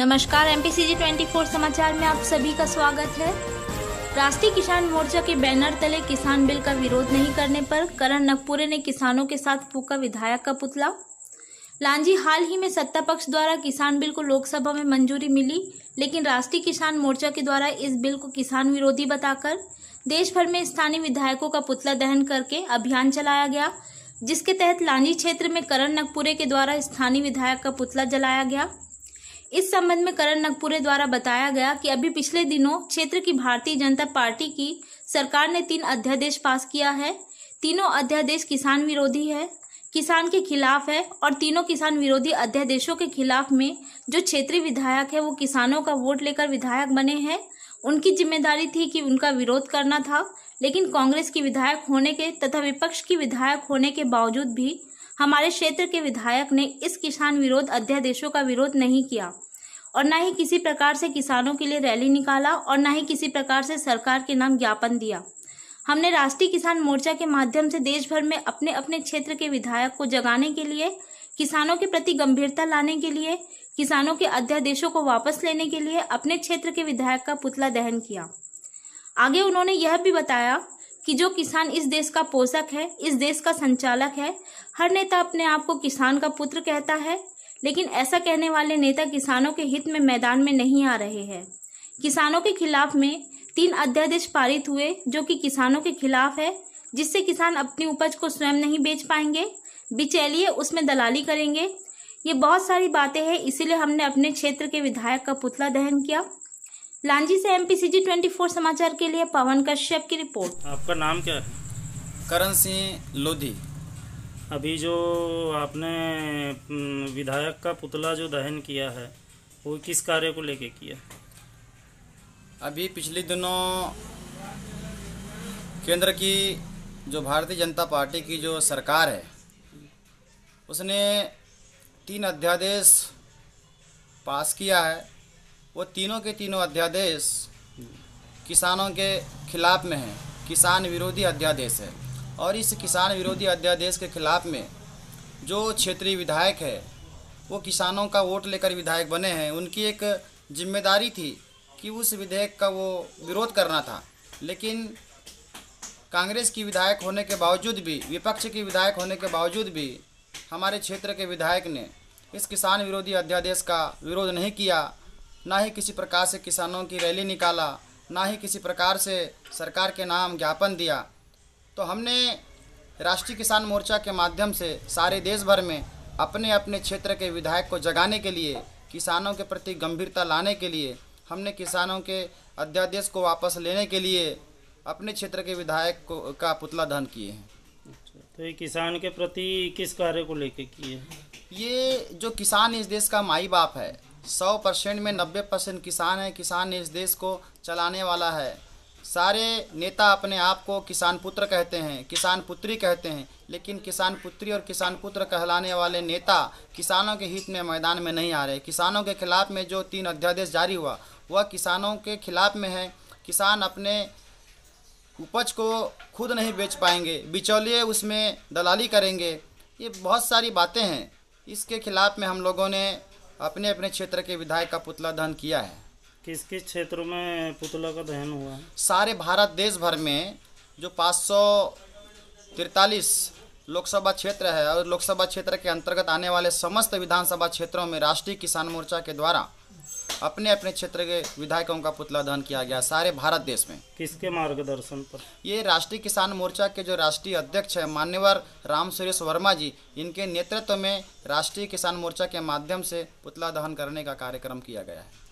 नमस्कार M P समाचार में आप सभी का स्वागत है राष्ट्रीय किसान मोर्चा के बैनर तले किसान बिल का विरोध नहीं करने पर करण नकपुरे ने किसानों के साथ फूका विधायक का पुतला लांजी हाल ही में सत्ता पक्ष द्वारा किसान बिल को लोकसभा में मंजूरी मिली लेकिन राष्ट्रीय किसान मोर्चा के द्वारा इस बिल को किसान विरोधी बताकर देश भर में स्थानीय विधायकों का पुतला दहन करके अभियान चलाया गया जिसके तहत लांजी क्षेत्र में करण नकपुरे के द्वारा स्थानीय विधायक का पुतला जलाया गया इस संबंध में करण नगपुरे द्वारा बताया गया कि अभी पिछले दिनों क्षेत्र की भारतीय जनता पार्टी की सरकार ने तीन अध्यादेश पास किया है तीनों अध्यादेश किसान विरोधी है किसान के खिलाफ है और तीनों किसान विरोधी अध्यादेशों के खिलाफ में जो क्षेत्रीय विधायक है वो किसानों का वोट लेकर विधायक बने हैं उनकी जिम्मेदारी थी कि उनका विरोध करना था लेकिन कांग्रेस की विधायक होने के तथा विपक्ष की विधायक होने के बावजूद भी हमारे क्षेत्र के विधायक ने इस किसान विरोध अध्यादेशों का विरोध नहीं किया और ना ही किसी प्रकार से किसानों के लिए रैली निकाला और ना ही किसी प्रकार से सरकार के नाम ज्ञापन दिया हमने राष्ट्रीय किसान मोर्चा के माध्यम से देश भर में अपने अपने क्षेत्र के विधायक को जगाने के लिए किसानों के प्रति गंभीरता लाने के लिए किसानों के अध्यादेशों को वापस लेने के लिए अपने क्षेत्र के विधायक का पुतला दहन किया आगे उन्होंने यह भी बताया कि जो किसान इस देश का पोषक है इस देश का संचालक है हर नेता अपने आप को किसान का पुत्र कहता है लेकिन ऐसा कहने वाले नेता किसानों के हित में मैदान में नहीं आ रहे हैं किसानों के खिलाफ में तीन अध्यादेश पारित हुए जो कि किसानों के खिलाफ है जिससे किसान अपनी उपज को स्वयं नहीं बेच पाएंगे बिचैलिए उसमें दलाली करेंगे ये बहुत सारी बातें हैं इसीलिए हमने अपने क्षेत्र के विधायक का पुतला दहन किया लांजी से M P C G twenty four समाचार के लिए पवन कश्यप की रिपोर्ट आपका नाम क्या है करण सिंह लोधी अभी जो आपने हम्म, विधायक का पुतला जो दहन किया है वो किस कार्य को लेके किया अभी पिछले दिनों केंद्र की जो भारतीय जनता पार्टी की जो सरकार है उसने तीन अध्यादेश पास किया है वो तीनों के तीनों अध्यादेश किसानों के खिलाफ़ में हैं किसान विरोधी अध्यादेश है और इस किसान विरोधी अध्यादेश के खिलाफ में जो क्षेत्रीय विधायक है वो किसानों का वोट लेकर विधायक बने हैं उनकी एक जिम्मेदारी थी कि उस विधेयक का वो विरोध करना था लेकिन कांग्रेस की विधायक होने के बावजूद भी विपक्ष की विधायक होने के बावजूद भी हमारे क्षेत्र के विधायक ने इस किसान विरोधी अध्यादेश का विरोध नहीं किया ना ही किसी प्रकार से किसानों की रैली निकाला ना ही किसी प्रकार से सरकार के नाम ज्ञापन दिया तो हमने राष्ट्रीय किसान मोर्चा के माध्यम से सारे देश भर में अपने अपने क्षेत्र के विधायक को जगाने के लिए किसानों के प्रति गंभीरता लाने के लिए हमने किसानों के अध्यादेश को वापस लेने के लिए अपने क्षेत्र के विधायक को का पुतला दहन किए हैं अच्छा, तो ये किसान के प्रति किस कार्य को लेकर किए ये जो किसान इस देश का माई बाप है सौ परसेंट में नब्बे परसेंट किसान है किसान इस देश को चलाने वाला है सारे नेता अपने आप को किसान पुत्र कहते हैं किसान पुत्री कहते हैं लेकिन किसान पुत्री और किसान पुत्र कहलाने वाले नेता किसानों के हित में मैदान में नहीं आ रहे किसानों के खिलाफ में जो तीन अध्यादेश जारी हुआ वह किसानों के खिलाफ में है किसान अपने उपज को खुद नहीं बेच पाएंगे बिचौलिए उसमें दलाली करेंगे ये बहुत सारी बातें हैं इसके खिलाफ़ में हम लोगों ने अपने अपने क्षेत्र के विधायक का पुतला दहन किया है किस किस क्षेत्रों में पुतला का दहन हुआ है सारे भारत देश भर में जो पाँच सौ तिरतालीस लोकसभा क्षेत्र है और लोकसभा क्षेत्र के अंतर्गत आने वाले समस्त विधानसभा क्षेत्रों में राष्ट्रीय किसान मोर्चा के द्वारा अपने अपने क्षेत्र के विधायकों का पुतला दहन किया गया सारे भारत देश में किसके मार्गदर्शन पर ये राष्ट्रीय किसान मोर्चा के जो राष्ट्रीय अध्यक्ष है मान्यवर राम सुरेश वर्मा जी इनके नेतृत्व में राष्ट्रीय किसान मोर्चा के माध्यम से पुतला दहन करने का कार्यक्रम किया गया है